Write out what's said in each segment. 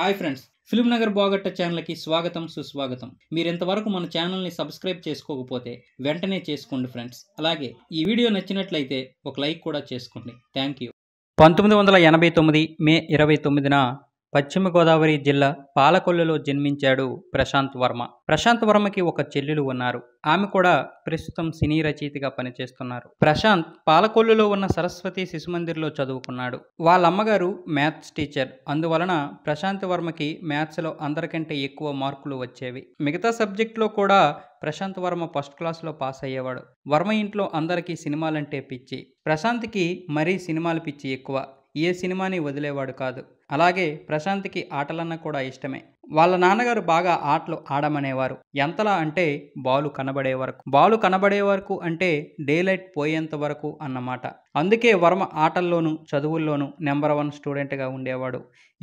hi friends film Nagar బాగట్ట ఛానల్కి స్వాగతం సుస్వాగతం మీరు ఇంతవరకు మన ఛానల్ని సబ్స్క్రైబ్ చేసుకోకపోతే వెంటనే చేసుకోండి ఫ్రెండ్స్ అలాగే ఈ వీడియో నచ్చినట్లయితే ఒక లైక్ కూడా చేసుకోండి థ్యాంక్ యూ పంతొమ్మిది వందల ఎనభై తొమ్మిది మే ఇరవై తొమ్మిదిన పశ్చిమ గోదావరి జిల్లా పాలకొల్లులో జన్మించాడు ప్రశాంత్ వర్మ ప్రశాంత్ వర్మకి ఒక చెల్లెలు ఉన్నారు ఆమె కూడా ప్రస్తుతం సినీ రచయితగా పనిచేస్తున్నారు ప్రశాంత్ పాలకొల్లులో ఉన్న సరస్వతి శిశుమందిర్లో చదువుకున్నాడు వాళ్ళ అమ్మగారు మ్యాథ్స్ టీచర్ అందువలన ప్రశాంత్ వర్మకి మ్యాథ్స్లో అందరికంటే ఎక్కువ మార్కులు వచ్చేవి మిగతా సబ్జెక్టులో కూడా ప్రశాంత్ వర్మ ఫస్ట్ క్లాస్లో పాస్ అయ్యేవాడు వర్మ ఇంట్లో అందరికీ సినిమాలంటే పిచ్చి ప్రశాంత్కి మరీ సినిమాలు పిచ్చి ఎక్కువ ఏ సినిమాని వదిలేవాడు కాదు అలాగే ప్రశాంత్కి ఆటలన్నా కూడా ఇష్టమే వాళ్ళ నాన్నగారు బాగా ఆటలు ఆడమనేవారు ఎంతలా అంటే బాలు కనబడే వరకు బాలు కనబడే వరకు అంటే డేలైట్ పోయేంత వరకు అన్నమాట అందుకే వర్మ ఆటల్లోనూ చదువుల్లోనూ నెంబర్ వన్ స్టూడెంట్గా ఉండేవాడు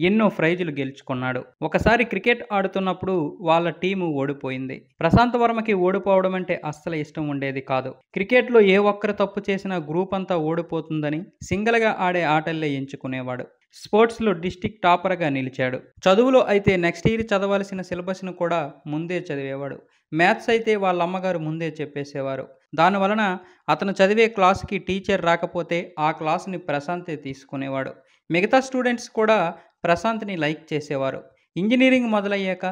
ఎన్నో ప్రైజులు గెలుచుకున్నాడు ఒకసారి క్రికెట్ ఆడుతున్నప్పుడు వాళ్ళ టీము ఓడిపోయింది ప్రశాంత్ వర్మకి ఓడిపోవడం అంటే అస్సలు ఇష్టం ఉండేది కాదు క్రికెట్లో ఏ ఒక్కరు తప్పు చేసినా గ్రూప్ అంతా ఓడిపోతుందని సింగిల్గా ఆడే ఆటల్లే ఎంచుకునేవాడు స్పోర్ట్స్లో డిస్టిక్ టాపర్గా నిలిచాడు చదువులో అయితే నెక్స్ట్ ఇయర్ చదవాల్సిన సిలబస్ను కూడా ముందే చదివేవాడు మ్యాథ్స్ అయితే వాళ్ళ అమ్మగారు ముందే చెప్పేసేవారు దానివలన అతను చదివే క్లాస్కి టీచర్ రాకపోతే ఆ క్లాస్ని ప్రశాంతే తీసుకునేవాడు మిగతా స్టూడెంట్స్ కూడా ప్రశాంత్ని లైక్ చేసేవారు ఇంజనీరింగ్ మొదలయ్యాక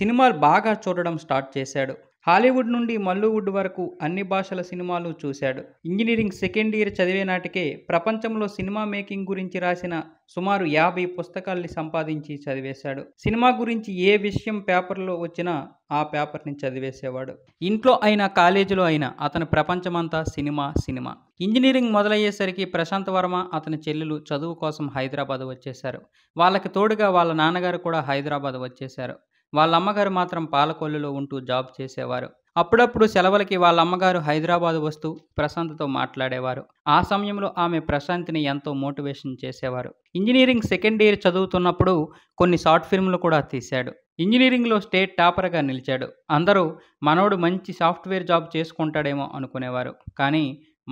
సినిమాలు బాగా చూడడం స్టార్ట్ చేశాడు హాలీవుడ్ నుండి మల్లీవుడ్ వరకు అన్ని భాషల సినిమాలు చూశాడు ఇంజనీరింగ్ సెకండ్ ఇయర్ చదివే నాటికే ప్రపంచంలో సినిమా మేకింగ్ గురించి రాసిన సుమారు యాభై పుస్తకాల్ని సంపాదించి చదివేశాడు సినిమా గురించి ఏ విషయం పేపర్లో వచ్చినా ఆ పేపర్ని చదివేసేవాడు ఇంట్లో అయినా కాలేజీలో అయినా అతని ప్రపంచమంతా సినిమా సినిమా ఇంజనీరింగ్ మొదలయ్యేసరికి ప్రశాంత్ వర్మ అతని చెల్లెలు చదువు కోసం హైదరాబాద్ వచ్చేశారు వాళ్ళకి తోడుగా వాళ్ళ నాన్నగారు కూడా హైదరాబాద్ వచ్చేశారు వాళ్ళ అమ్మగారు మాత్రం పాలకొల్లులో ఉంటూ జాబ్ చేసేవారు అప్పుడప్పుడు సెలవులకి వాళ్ళ అమ్మగారు హైదరాబాద్ వస్తూ ప్రశాంత్తో మాట్లాడేవారు ఆ సమయంలో ఆమె ప్రశాంత్ని ఎంతో మోటివేషన్ చేసేవారు ఇంజనీరింగ్ సెకండ్ ఇయర్ చదువుతున్నప్పుడు కొన్ని షార్ట్ ఫిల్మ్లు కూడా తీశాడు ఇంజనీరింగ్లో స్టేట్ టాపర్గా నిలిచాడు అందరూ మనోడు మంచి సాఫ్ట్వేర్ జాబ్ చేసుకుంటాడేమో అనుకునేవారు కానీ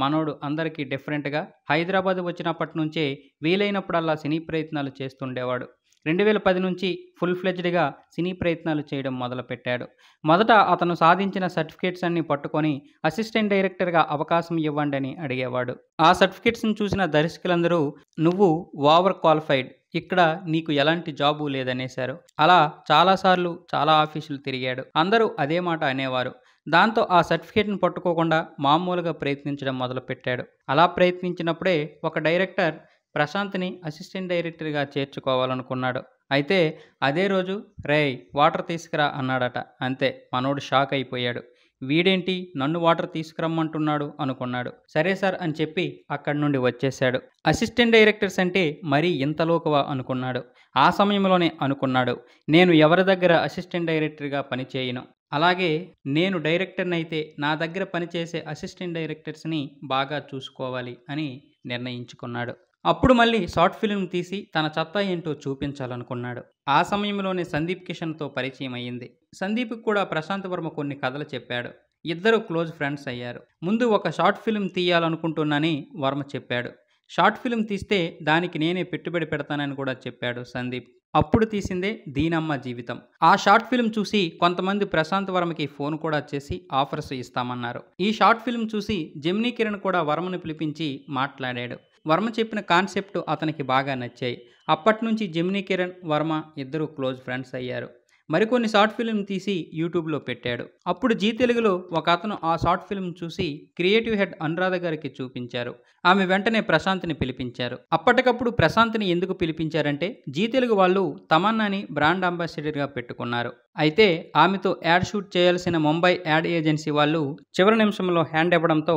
మనోడు అందరికీ డిఫరెంట్గా హైదరాబాద్ వచ్చినప్పటి నుంచే వీలైనప్పుడల్లా సినీ ప్రయత్నాలు చేస్తుండేవాడు రెండు వేల పది నుంచి ఫుల్ ఫ్లెజ్డ్గా సినీ ప్రయత్నాలు చేయడం మొదలుపెట్టాడు మొదట అతను సాధించిన సర్టిఫికేట్స్ అన్ని పట్టుకొని అసిస్టెంట్ డైరెక్టర్గా అవకాశం ఇవ్వండి అని అడిగేవాడు ఆ సర్టిఫికేట్స్ని చూసిన దర్శకులందరూ నువ్వు ఓవర్ క్వాలిఫైడ్ ఇక్కడ నీకు ఎలాంటి జాబు లేదనేశారు అలా చాలాసార్లు చాలా ఆఫీసులు తిరిగాడు అందరూ అదే మాట అనేవారు దాంతో ఆ సర్టిఫికేట్ను పట్టుకోకుండా మామూలుగా ప్రయత్నించడం మొదలుపెట్టాడు అలా ప్రయత్నించినప్పుడే ఒక డైరెక్టర్ ప్రశాంత్ని అసిస్టెంట్ డైరెక్టర్గా చేర్చుకోవాలనుకున్నాడు అయితే అదే రోజు రే వాటర్ తీసుకురా అన్నాడట అంతే మనోడు షాక్ అయిపోయాడు వీడేంటి నన్ను వాటర్ తీసుకురమ్మంటున్నాడు అనుకున్నాడు సరే సార్ అని చెప్పి అక్కడి నుండి వచ్చేశాడు అసిస్టెంట్ డైరెక్టర్స్ అంటే మరీ ఇంతలోకువా అనుకున్నాడు ఆ సమయంలోనే అనుకున్నాడు నేను ఎవరి దగ్గర అసిస్టెంట్ డైరెక్టర్గా పనిచేయను అలాగే నేను డైరెక్టర్ని అయితే నా దగ్గర పనిచేసే అసిస్టెంట్ డైరెక్టర్స్ని బాగా చూసుకోవాలి అని నిర్ణయించుకున్నాడు అప్పుడు మళ్ళీ షార్ట్ ఫిల్మ్ తీసి తన చెత్త ఏంటో చూపించాలనుకున్నాడు ఆ సమయంలోనే సందీప్ కిషన్తో పరిచయం అయ్యింది సందీప్ కూడా ప్రశాంత్ వర్మ కొన్ని కథలు చెప్పాడు ఇద్దరు క్లోజ్ ఫ్రెండ్స్ అయ్యారు ముందు ఒక షార్ట్ ఫిల్మ్ తీయాలనుకుంటున్నానని వర్మ చెప్పాడు షార్ట్ ఫిల్మ్ తీస్తే దానికి నేనే పెట్టుబడి పెడతానని కూడా చెప్పాడు సందీప్ అప్పుడు తీసిందే దీనమ్మ జీవితం ఆ షార్ట్ ఫిల్మ్ చూసి కొంతమంది ప్రశాంత్ వర్మకి ఫోన్ కూడా చేసి ఆఫర్స్ ఇస్తామన్నారు ఈ షార్ట్ ఫిల్మ్ చూసి జెమినీ కిరణ్ కూడా వర్మను పిలిపించి మాట్లాడాడు వర్మ చెప్పిన కాన్సెప్ట్ అతనికి బాగా నచ్చాయి అప్పటి నుంచి జమినీ కిరణ్ వర్మ ఇద్దరు క్లోజ్ ఫ్రెండ్స్ అయ్యారు మరికొన్ని షార్ట్ ఫిల్మ్ తీసి యూట్యూబ్లో పెట్టాడు అప్పుడు జీ తెలుగులో ఒక అతను ఆ షార్ట్ ఫిల్మ్ చూసి క్రియేటివ్ హెడ్ అనురాధ గారికి చూపించారు ఆమె వెంటనే ప్రశాంత్ని పిలిపించారు అప్పటికప్పుడు ప్రశాంత్ని ఎందుకు పిలిపించారంటే జీ తెలుగు వాళ్ళు తమన్నాని బ్రాండ్ అంబాసిడర్గా పెట్టుకున్నారు అయితే ఆమెతో యాడ్ షూట్ చేయాల్సిన ముంబై యాడ్ ఏజెన్సీ వాళ్ళు చివరి నిమిషంలో హ్యాండ్ ఇవ్వడంతో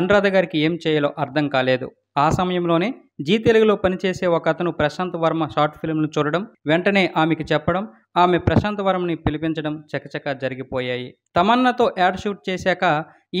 అనురాధ గారికి ఏం చేయాలో అర్థం కాలేదు ఆ సమయంలోనే జీ తెలుగులో పనిచేసే ఒక అతను ప్రశాంత్ వర్మ షార్ట్ ఫిల్మ్ను చూడడం వెంటనే ఆమెకి చెప్పడం ఆమె ప్రశాంత్ వర్మని పిలిపించడం చకచక జరిగిపోయాయి తమన్నాతో యాడ్ షూట్ చేశాక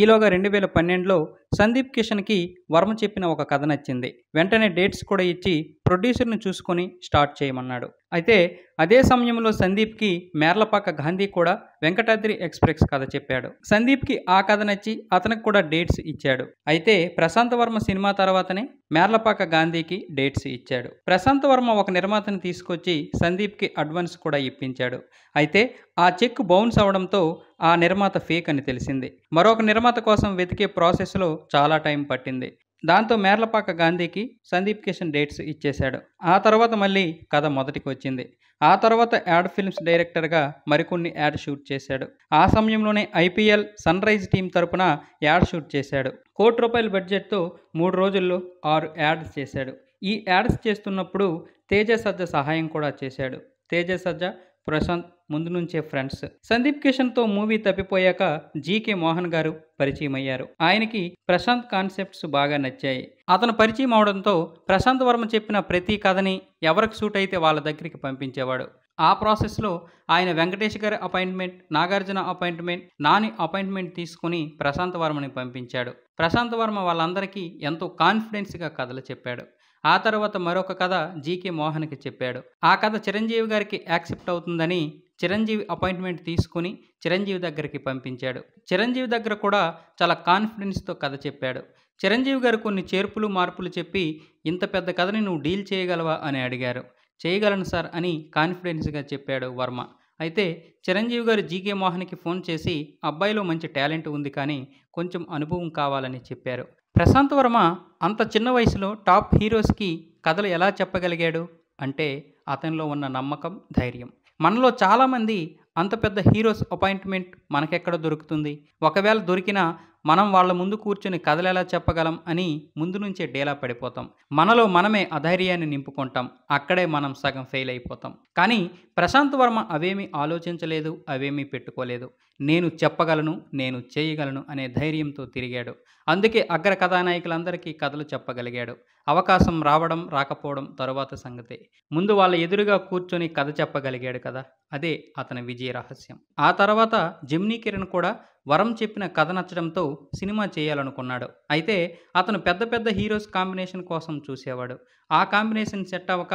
ఈలోగా రెండు వేల పన్నెండులో సందీప్ కిషన్కి వర్మ చెప్పిన ఒక కథ నచ్చింది వెంటనే డేట్స్ కూడా ఇచ్చి ప్రొడ్యూసర్ను చూసుకొని స్టార్ట్ చేయమన్నాడు అయితే అదే సమయంలో సందీప్కి మేర్లపాక గాంధీ కూడా వెంకటాద్రి ఎక్స్ప్రెస్ కథ చెప్పాడు సందీప్కి ఆ కథ నచ్చి అతనికి కూడా డేట్స్ ఇచ్చాడు అయితే ప్రశాంత్ వర్మ సినిమా తర్వాతనే మేర్లపాక గాంధీకి డేట్స్ ఇచ్చాడు ప్రశాంత్ వర్మ ఒక నిర్మాతను తీసుకొచ్చి సందీప్కి అడ్వాన్స్ కూడా ఇప్పించాడు అయితే ఆ చెక్ బౌన్స్ అవడంతో ఆ నిర్మాత ఫేక్ అని తెలిసింది మరొక నిర్మాత కోసం వెతికే ప్రాసెస్లో చాలా టైం పట్టింది దాంతో మేర్లపాక గాంధీకి సందీప్ కిషన్ డేట్స్ ఇచ్చేశాడు ఆ తర్వాత మళ్ళీ కథ మొదటికి వచ్చింది ఆ తర్వాత యాడ్ ఫిల్మ్స్ డైరెక్టర్గా మరికొన్ని యాడ్ షూట్ చేశాడు ఆ సమయంలోనే ఐపీఎల్ సన్ రైజ్ టీం తరపున యాడ్ షూట్ చేశాడు కోటి రూపాయల బడ్జెట్తో మూడు రోజుల్లో ఆరు యాడ్స్ చేశాడు ఈ యాడ్స్ చేస్తున్నప్పుడు తేజ సజ్జ సహాయం కూడా చేశాడు తేజ సజ్జ ప్రశాంత్ ముందు నుంచే ఫ్రెండ్స్ సందీప్ కిషన్తో మూవీ తప్పిపోయాక జీకే మోహన్ గారు పరిచయం అయ్యారు ఆయనకి ప్రశాంత్ కాన్సెప్ట్స్ బాగా నచ్చాయి అతను పరిచయం అవడంతో ప్రశాంత్ వర్మ చెప్పిన ప్రతి కథని ఎవరికి సూట్ అయితే వాళ్ళ దగ్గరికి పంపించేవాడు ఆ ప్రాసెస్లో ఆయన వెంకటేష్ గారి appointment Nagarjuna appointment Nani appointment తీసుకుని ప్రశాంత్ వర్మని పంపించాడు ప్రశాంత్ వర్మ వాళ్ళందరికీ ఎంతో కాన్ఫిడెన్స్గా కథలు చెప్పాడు ఆ తర్వాత మరొక కథ జీకే మోహన్కి చెప్పాడు ఆ కథ చిరంజీవి గారికి యాక్సెప్ట్ అవుతుందని చిరంజీవి అపాయింట్మెంట్ తీసుకుని చిరంజీవి దగ్గరికి పంపించాడు చిరంజీవి దగ్గర కూడా చాలా కాన్ఫిడెన్స్తో కథ చెప్పాడు చిరంజీవి గారు కొన్ని చేర్పులు మార్పులు చెప్పి ఇంత పెద్ద కథని నువ్వు డీల్ చేయగలవా అని అడిగారు చేయగలను సార్ అని కాన్ఫిడెన్స్గా చెప్పాడు వర్మ అయితే చిరంజీవి గారు జీకే మోహన్కి ఫోన్ చేసి అబ్బాయిలో మంచి టాలెంట్ ఉంది కానీ కొంచెం అనుభవం కావాలని చెప్పారు ప్రశాంత్ వర్మ అంత చిన్న వయసులో టాప్ హీరోస్కి కథలు ఎలా చెప్పగలిగాడు అంటే అతనిలో ఉన్న నమ్మకం ధైర్యం మనలో చాలామంది అంత పెద్ద హీరోస్ అపాయింట్మెంట్ మనకెక్కడ దొరుకుతుంది ఒకవేళ దొరికినా మనం వాళ్ళ ముందు కూర్చుని కదలేలా చెప్పగలం అని ముందు నుంచే డేలా పడిపోతాం మనలో మనమే అధైర్యాన్ని నింపుకుంటాం అక్కడే మనం సగం ఫెయిల్ అయిపోతాం కానీ ప్రశాంత్ వర్మ అవేమీ ఆలోచించలేదు అవేమీ పెట్టుకోలేదు నేను చెప్పగలను నేను చేయగలను అనే ధైర్యంతో తిరిగాడు అందుకే అగ్ర కథానాయకులందరికీ కథలు చెప్పగలిగాడు అవకాశం రావడం రాకపోవడం తరువాత సంగతే ముందు వాళ్ళ ఎదురుగా కూర్చొని కథ చెప్పగలిగాడు కదా అదే అతని విజయ రహస్యం ఆ తర్వాత జిమ్నీ కిరణ్ కూడా వరం చెప్పిన కథ నచ్చడంతో సినిమా చేయాలనుకున్నాడు అయితే అతను పెద్ద పెద్ద హీరోస్ కాంబినేషన్ కోసం చూసేవాడు ఆ కాంబినేషన్ సెట్ అవ్వక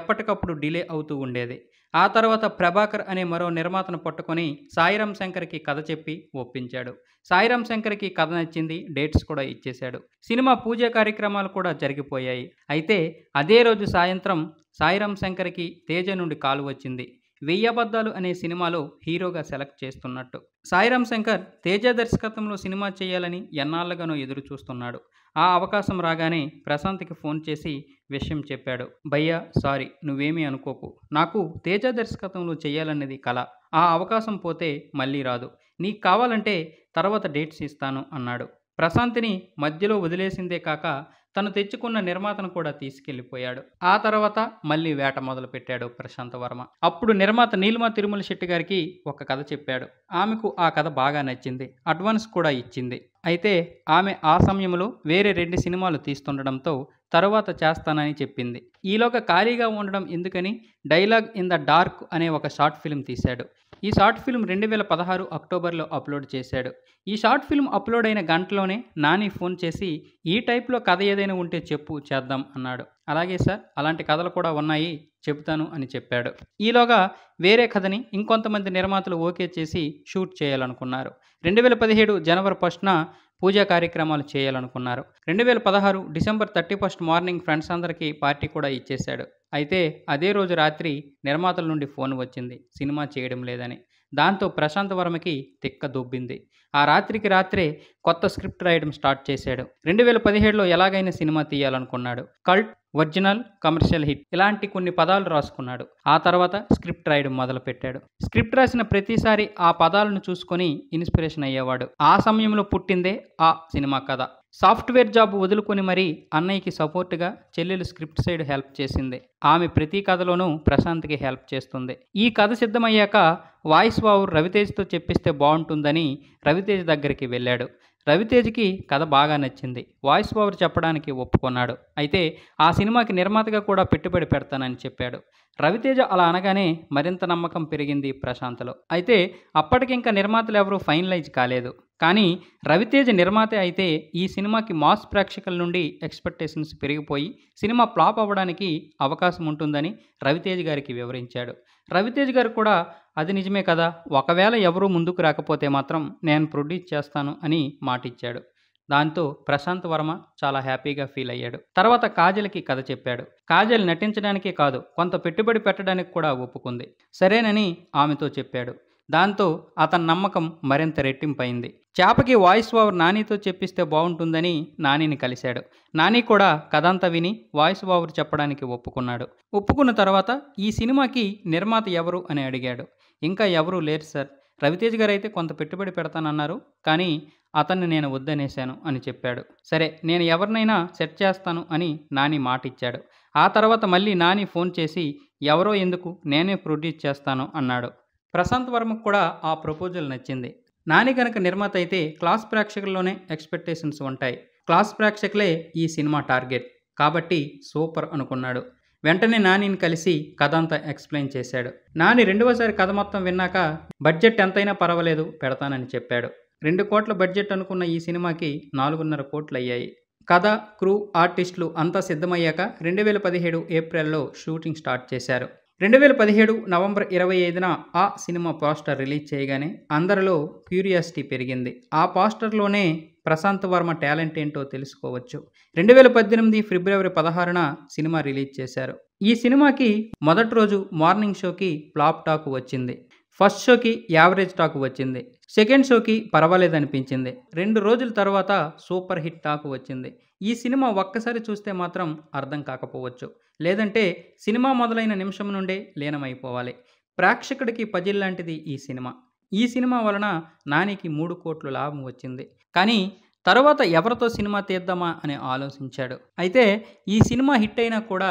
ఎప్పటికప్పుడు డిలే అవుతూ ఉండేది ఆ తర్వాత ప్రభాకర్ అనే మరో నిర్మాతను పట్టుకొని సాయిరాం శంకర్కి కథ చెప్పి ఒప్పించాడు సాయిరాం శంకర్కి కథ నచ్చింది డేట్స్ కూడా ఇచ్చేశాడు సినిమా పూజ కార్యక్రమాలు కూడా జరిగిపోయాయి అయితే అదే రోజు సాయంత్రం సాయిరాం శంకర్కి తేజ నుండి కాలు వచ్చింది వెయ్యబద్దాలు అనే సినిమాలో హీరోగా సెలెక్ట్ చేస్తున్నట్టు సాయిరామ్ శంకర్ తేజ దర్శకత్వంలో సినిమా చేయాలని ఎన్నాళ్ళగానో ఎదురు చూస్తున్నాడు ఆ అవకాశం రాగానే ప్రశాంత్కి ఫోన్ చేసి విషయం చెప్పాడు భయ్యా సారీ నువ్వేమీ అనుకోకు నాకు తేజ దర్శకత్వంలో చేయాలన్నది కళ ఆ అవకాశం పోతే మళ్ళీ రాదు నీకు కావాలంటే తర్వాత డేట్స్ ఇస్తాను అన్నాడు ప్రశాంత్ని మధ్యలో వదిలేసిందే కాక తను తెచ్చుకున్న నిర్మాతను కూడా తీసుకెళ్లిపోయాడు ఆ తర్వాత మళ్ళీ వేట మొదలుపెట్టాడు ప్రశాంత్ వర్మ అప్పుడు నిర్మాత నీలిమ తిరుమల శెట్టి గారికి ఒక కథ చెప్పాడు ఆమెకు ఆ కథ బాగా నచ్చింది అడ్వాన్స్ కూడా ఇచ్చింది అయితే ఆమె ఆ సమయంలో వేరే రెండు సినిమాలు తీస్తుండడంతో తర్వాత చేస్తానని చెప్పింది ఈలోగా ఖాళీగా ఉండడం ఎందుకని డైలాగ్ ఇన్ ద డార్క్ అనే ఒక షార్ట్ ఫిల్మ్ తీశాడు ఈ షార్ట్ ఫిల్మ్ రెండు వేల పదహారు అక్టోబర్లో అప్లోడ్ చేశాడు ఈ షార్ట్ ఫిల్మ్ అప్లోడ్ అయిన గంటలోనే నాని ఫోన్ చేసి ఈ టైప్లో కథ ఏదైనా ఉంటే చెప్పు చేద్దాం అన్నాడు అలాగే సార్ అలాంటి కథలు కూడా ఉన్నాయి చెబుతాను అని చెప్పాడు ఈలోగా వేరే కథని ఇంకొంతమంది నిర్మాతలు ఓకే చేసి షూట్ చేయాలనుకున్నారు రెండు వేల పదిహేడు జనవరి ఫస్ట్న పూజా కార్యక్రమాలు చేయాలనుకున్నారు రెండు వేల పదహారు December thirty first morning friends అందరికీ పార్టీ కూడా ఇచ్చేశాడు అయితే అదే రోజు రాత్రి నిర్మాతల నుండి ఫోన్ వచ్చింది సినిమా చేయడం లేదని దాంతో ప్రశాంత్ వర్మకి తిక్క దొబ్బింది ఆ రాత్రికి రాత్రే కొత్త స్క్రిప్ట్ రాయడం స్టార్ట్ చేశాడు రెండు వేల పదిహేడులో ఎలాగైనా సినిమా తీయాలనుకున్నాడు కల్ట్ ఒరిజినల్ కమర్షియల్ హిట్ ఇలాంటి కొన్ని పదాలు రాసుకున్నాడు ఆ తర్వాత స్క్రిప్ట్ రాయడం మొదలుపెట్టాడు స్క్రిప్ట్ రాసిన ప్రతిసారి ఆ పదాలను చూసుకొని ఇన్స్పిరేషన్ అయ్యేవాడు ఆ సమయంలో పుట్టిందే ఆ సినిమా కథ సాఫ్ట్వేర్ జాబ్ వదులుకొని మరీ అన్నయ్యకి సపోర్ట్గా చెల్లెలు స్క్రిప్ట్ సైడ్ హెల్ప్ చేసింది ఆమె ప్రతి కథలోనూ ప్రశాంత్కి హెల్ప్ చేస్తుంది ఈ కథ సిద్ధమయ్యాక వాయిస్ వావు రవితేజ్తో చెప్పిస్తే బాగుంటుందని రవితేజ్ దగ్గరికి వెళ్ళాడు రవితేజ్కి కథ బాగా నచ్చింది వాయిస్ ఓవర్ చెప్పడానికి ఒప్పుకున్నాడు అయితే ఆ సినిమాకి నిర్మాతగా కూడా పెట్టుబడి పెడతానని చెప్పాడు రవితేజ అలా అనగానే మరింత నమ్మకం పెరిగింది ప్రశాంత్లో అయితే అప్పటికింకా నిర్మాతలు ఎవరూ ఫైనలైజ్ కాలేదు కానీ రవితేజ నిర్మాత అయితే ఈ సినిమాకి మాస్ ప్రేక్షకుల నుండి ఎక్స్పెక్టేషన్స్ పెరిగిపోయి సినిమా ఫ్లాప్ అవ్వడానికి అవకాశం ఉంటుందని రవితేజ్ గారికి వివరించాడు రవితేజ్ గారు కూడా అది నిజమే కదా ఒకవేళ ఎవరూ ముందుకు రాకపోతే మాత్రం నేను ప్రొడ్యూస్ చేస్తాను అని మాటిచ్చాడు దాంతో ప్రశాంత్ వర్మ చాలా హ్యాపీగా ఫీల్ అయ్యాడు తర్వాత కాజల్కి కథ చెప్పాడు కాజల్ నటించడానికే కాదు కొంత పెట్టుబడి పెట్టడానికి కూడా ఒప్పుకుంది సరేనని ఆమెతో చెప్పాడు దాంతో అతని నమ్మకం మరింత రెట్టింపైంది చేపకి వాయిస్ ఓవర్ నానితో చెప్పిస్తే బాగుంటుందని నానిని కలిశాడు నాని కూడా అంతా విని వాయిస్ ఓవర్ చెప్పడానికి ఒప్పుకున్నాడు ఒప్పుకున్న తర్వాత ఈ సినిమాకి నిర్మాత ఎవరు అని అడిగాడు ఇంకా ఎవరూ లేరు సార్ రవితేజ్ గారు అయితే కొంత పెట్టుబడి పెడతానన్నారు కానీ అతన్ని నేను వద్దనేశాను అని చెప్పాడు సరే నేను ఎవరినైనా సెట్ చేస్తాను అని నాని మాట ఇచ్చాడు ఆ తర్వాత మళ్ళీ నాని ఫోన్ చేసి ఎవరో ఎందుకు నేనే ప్రొడ్యూస్ చేస్తాను అన్నాడు ప్రశాంత్ వర్మకు కూడా ఆ ప్రపోజల్ నచ్చింది నాని కనుక నిర్మాత అయితే క్లాస్ ప్రేక్షకుల్లోనే ఎక్స్పెక్టేషన్స్ ఉంటాయి క్లాస్ ప్రేక్షకులే ఈ సినిమా టార్గెట్ కాబట్టి సూపర్ అనుకున్నాడు వెంటనే నానిని కలిసి కథ అంతా ఎక్స్ప్లెయిన్ చేశాడు నాని రెండవసారి కథ మొత్తం విన్నాక బడ్జెట్ ఎంతైనా పర్వాలేదు పెడతానని చెప్పాడు రెండు కోట్ల బడ్జెట్ అనుకున్న ఈ సినిమాకి నాలుగున్నర కోట్లు అయ్యాయి కథ క్రూ ఆర్టిస్టులు అంతా సిద్ధమయ్యాక రెండు వేల పదిహేడు ఏప్రిల్లో షూటింగ్ స్టార్ట్ చేశారు రెండు వేల పదిహేడు నవంబర్ ఇరవై ఐదున ఆ సినిమా పోస్టర్ రిలీజ్ చేయగానే అందరిలో క్యూరియాసిటీ పెరిగింది ఆ పోస్టర్లోనే ప్రశాంత్ వర్మ టాలెంట్ ఏంటో తెలుసుకోవచ్చు రెండు వేల పద్దెనిమిది ఫిబ్రవరి పదహారున సినిమా రిలీజ్ చేశారు ఈ సినిమాకి మొదటి రోజు మార్నింగ్ షోకి ఫ్లాప్ టాక్ వచ్చింది ఫస్ట్ షోకి యావరేజ్ టాక్ వచ్చింది సెకండ్ షోకి పర్వాలేదనిపించింది రెండు రోజుల తర్వాత సూపర్ హిట్ టాక్ వచ్చింది ఈ సినిమా ఒక్కసారి చూస్తే మాత్రం అర్థం కాకపోవచ్చు లేదంటే సినిమా మొదలైన నిమిషం నుండే లీనమైపోవాలి ప్రేక్షకుడికి పజిల్ లాంటిది ఈ సినిమా ఈ సినిమా వలన నానికి మూడు కోట్లు లాభం వచ్చింది కానీ తర్వాత ఎవరితో సినిమా తీద్దామా అని ఆలోచించాడు అయితే ఈ సినిమా హిట్ అయినా కూడా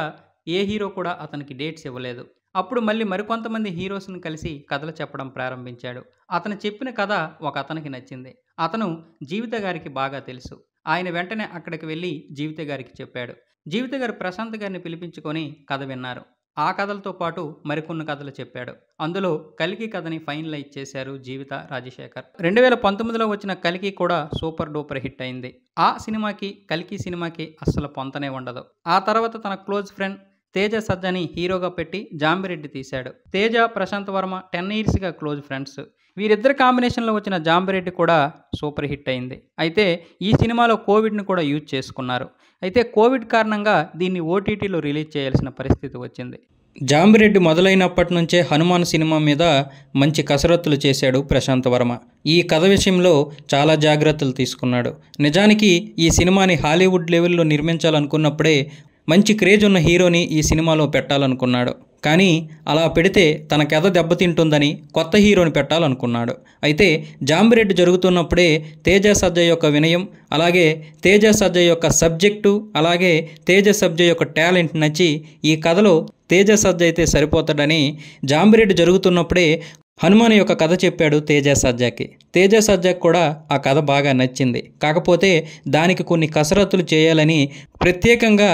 ఏ హీరో కూడా అతనికి డేట్స్ ఇవ్వలేదు అప్పుడు మళ్ళీ మరికొంతమంది హీరోస్ని కలిసి కథలు చెప్పడం ప్రారంభించాడు అతను చెప్పిన కథ ఒక అతనికి నచ్చింది అతను జీవిత గారికి బాగా తెలుసు ఆయన వెంటనే అక్కడికి వెళ్ళి జీవిత గారికి చెప్పాడు జీవిత గారు ప్రశాంత్ గారిని పిలిపించుకొని కథ విన్నారు ఆ కథలతో పాటు మరికొన్ని కథలు చెప్పాడు అందులో కలికి కథని ఫైనలైజ్ చేశారు జీవిత రాజశేఖర్ రెండు వేల పంతొమ్మిదిలో వచ్చిన కలికి కూడా సూపర్ డూపర్ హిట్ అయింది ఆ సినిమాకి కలికి సినిమాకి అస్సలు పొంతనే ఉండదు ఆ తర్వాత తన క్లోజ్ ఫ్రెండ్ తేజ సజ్జని హీరోగా పెట్టి జాంబిరెడ్డి తీశాడు తేజ ప్రశాంత్ వర్మ టెన్ ఇయర్స్గా క్లోజ్ ఫ్రెండ్స్ వీరిద్దరు కాంబినేషన్లో వచ్చిన జాంబిరెడ్డి కూడా సూపర్ హిట్ అయింది అయితే ఈ సినిమాలో కోవిడ్ను కూడా యూజ్ చేసుకున్నారు అయితే కోవిడ్ కారణంగా దీన్ని ఓటీటీలో రిలీజ్ చేయాల్సిన పరిస్థితి వచ్చింది జాంబిరెడ్డి మొదలైనప్పటి నుంచే హనుమాన్ సినిమా మీద మంచి కసరత్తులు చేశాడు ప్రశాంత్ వర్మ ఈ కథ విషయంలో చాలా జాగ్రత్తలు తీసుకున్నాడు నిజానికి ఈ సినిమాని హాలీవుడ్ లెవెల్లో నిర్మించాలనుకున్నప్పుడే మంచి క్రేజ్ ఉన్న హీరోని ఈ సినిమాలో పెట్టాలనుకున్నాడు కానీ అలా పెడితే తన కథ దెబ్బతింటుందని కొత్త హీరోని పెట్టాలనుకున్నాడు అయితే జాంబిరెడ్డి జరుగుతున్నప్పుడే తేజ సజ్జయ్ యొక్క వినయం అలాగే తేజ సజ్జయ్ యొక్క సబ్జెక్టు అలాగే తేజ సబ్జయ్ యొక్క టాలెంట్ నచ్చి ఈ కథలో తేజ సజ్జ అయితే సరిపోతాడని జాంబిరెడ్డి జరుగుతున్నప్పుడే హనుమాన్ యొక్క కథ చెప్పాడు తేజ సజ్జాకి తేజ సజ్జాకి కూడా ఆ కథ బాగా నచ్చింది కాకపోతే దానికి కొన్ని కసరత్తులు చేయాలని ప్రత్యేకంగా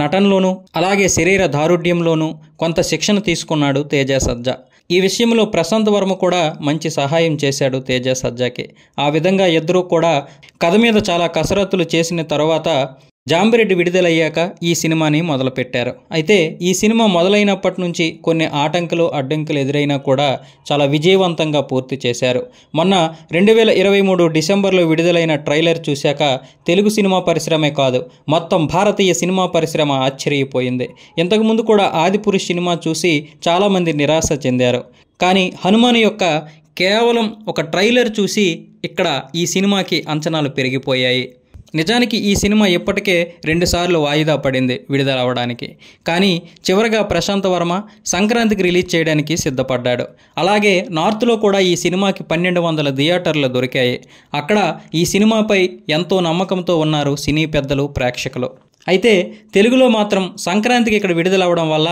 నటనలోనూ అలాగే శరీర దారుఢ్యంలోనూ కొంత శిక్షణ తీసుకున్నాడు తేజ సజ్జా ఈ విషయంలో ప్రశాంత్ వర్మ కూడా మంచి సహాయం చేశాడు తేజ సజ్జాకి ఆ విధంగా ఇద్దరూ కూడా కథ మీద చాలా కసరత్తులు చేసిన తర్వాత జాంబిరెడ్డి విడుదలయ్యాక ఈ సినిమాని మొదలుపెట్టారు అయితే ఈ సినిమా మొదలైనప్పటి నుంచి కొన్ని ఆటంకులు అడ్డంకులు ఎదురైనా కూడా చాలా విజయవంతంగా పూర్తి చేశారు మొన్న రెండు వేల ఇరవై మూడు డిసెంబర్లో విడుదలైన ట్రైలర్ చూశాక తెలుగు సినిమా పరిశ్రమే కాదు మొత్తం భారతీయ సినిమా పరిశ్రమ ఆశ్చర్యపోయింది ఇంతకుముందు కూడా ఆదిపురుష్ సినిమా చూసి చాలామంది నిరాశ చెందారు కానీ హనుమాన్ యొక్క కేవలం ఒక ట్రైలర్ చూసి ఇక్కడ ఈ సినిమాకి అంచనాలు పెరిగిపోయాయి నిజానికి ఈ సినిమా ఇప్పటికే రెండుసార్లు వాయిదా పడింది విడుదల అవడానికి కానీ చివరగా ప్రశాంత్ వర్మ సంక్రాంతికి రిలీజ్ చేయడానికి సిద్ధపడ్డాడు అలాగే నార్త్లో కూడా ఈ సినిమాకి పన్నెండు వందల థియేటర్లు దొరికాయి అక్కడ ఈ సినిమాపై ఎంతో నమ్మకంతో ఉన్నారు సినీ పెద్దలు ప్రేక్షకులు అయితే తెలుగులో మాత్రం సంక్రాంతికి ఇక్కడ విడుదలవ్వడం వల్ల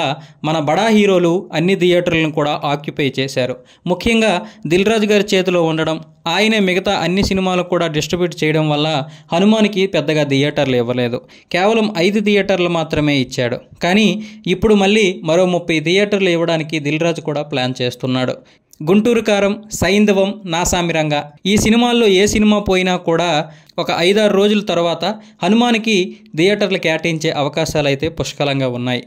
మన బడా హీరోలు అన్ని థియేటర్లను కూడా ఆక్యుపై చేశారు ముఖ్యంగా దిల్రాజు గారి చేతిలో ఉండడం ఆయనే మిగతా అన్ని సినిమాలకు కూడా డిస్ట్రిబ్యూట్ చేయడం వల్ల హనుమాన్కి పెద్దగా థియేటర్లు ఇవ్వలేదు కేవలం ఐదు థియేటర్లు మాత్రమే ఇచ్చాడు కానీ ఇప్పుడు మళ్ళీ మరో ముప్పై థియేటర్లు ఇవ్వడానికి దిల్రాజు కూడా ప్లాన్ చేస్తున్నాడు గుంటూరుకారం సైంధవం నాసామిరంగ ఈ సినిమాల్లో ఏ సినిమా పోయినా కూడా ఒక ఐదారు రోజుల తర్వాత హనుమానికి థియేటర్లు కేటాయించే అవకాశాలు అయితే పుష్కలంగా ఉన్నాయి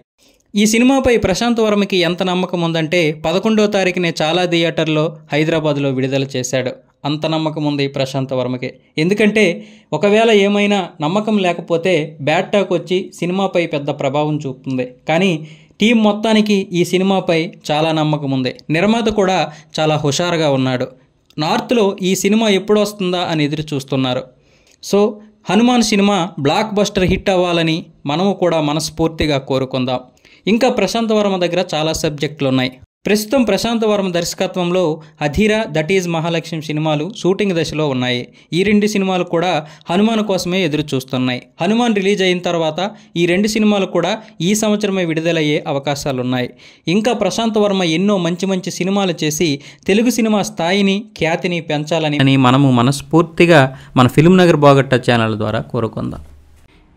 ఈ సినిమాపై ప్రశాంత్ వర్మకి ఎంత నమ్మకం ఉందంటే పదకొండో తారీఖునే చాలా థియేటర్లో హైదరాబాద్లో విడుదల చేశాడు అంత నమ్మకం ఉంది ప్రశాంత్ వర్మకి ఎందుకంటే ఒకవేళ ఏమైనా నమ్మకం లేకపోతే బ్యాట్ టాక్ వచ్చి సినిమాపై పెద్ద ప్రభావం చూపుతుంది కానీ టీం మొత్తానికి ఈ సినిమాపై చాలా నమ్మకం ఉంది నిర్మాత కూడా చాలా హుషారుగా ఉన్నాడు నార్త్లో ఈ సినిమా ఎప్పుడు వస్తుందా అని ఎదురు చూస్తున్నారు so Hanuman cinema blockbuster hit అవ్వాలని మనము కూడా మనస్ఫూర్తిగా కోరుకుందాం ఇంకా ప్రశాంత్ వర్మ దగ్గర చాలా సబ్జెక్టులు ఉన్నాయి ప్రస్తుతం ప్రశాంత్ వర్మ దర్శకత్వంలో అధీర దట్ ఈజ్ మహాలక్ష్మి సినిమాలు షూటింగ్ దశలో ఉన్నాయి ఈ రెండు సినిమాలు కూడా హనుమాన్ కోసమే ఎదురు చూస్తున్నాయి హనుమాన్ రిలీజ్ అయిన తర్వాత ఈ రెండు సినిమాలు కూడా ఈ సంవత్సరమే విడుదలయ్యే అవకాశాలున్నాయి ఇంకా ప్రశాంత్ వర్మ ఎన్నో మంచి మంచి సినిమాలు చేసి తెలుగు సినిమా స్థాయిని ఖ్యాతిని పెంచాలని అని మనము మనస్ఫూర్తిగా మన ఫిల్మ్ నగర్ బాగట్ట ఛానల్ ద్వారా కోరుకుందాం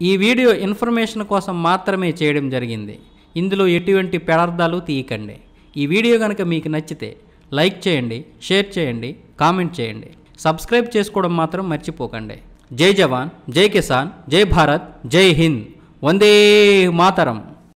ఈ వీడియో ఇన్ఫర్మేషన్ కోసం మాత్రమే చేయడం జరిగింది ఇందులో ఎటువంటి పదార్థాలు తీయకండి ఈ వీడియో కనుక మీకు నచ్చితే లైక్ చేయండి షేర్ చేయండి కామెంట్ చేయండి సబ్స్క్రైబ్ చేసుకోవడం మాత్రం మర్చిపోకండి జై జవాన్ జై కిసాన్ జై భారత్ జై హింద్ వందే మాతరం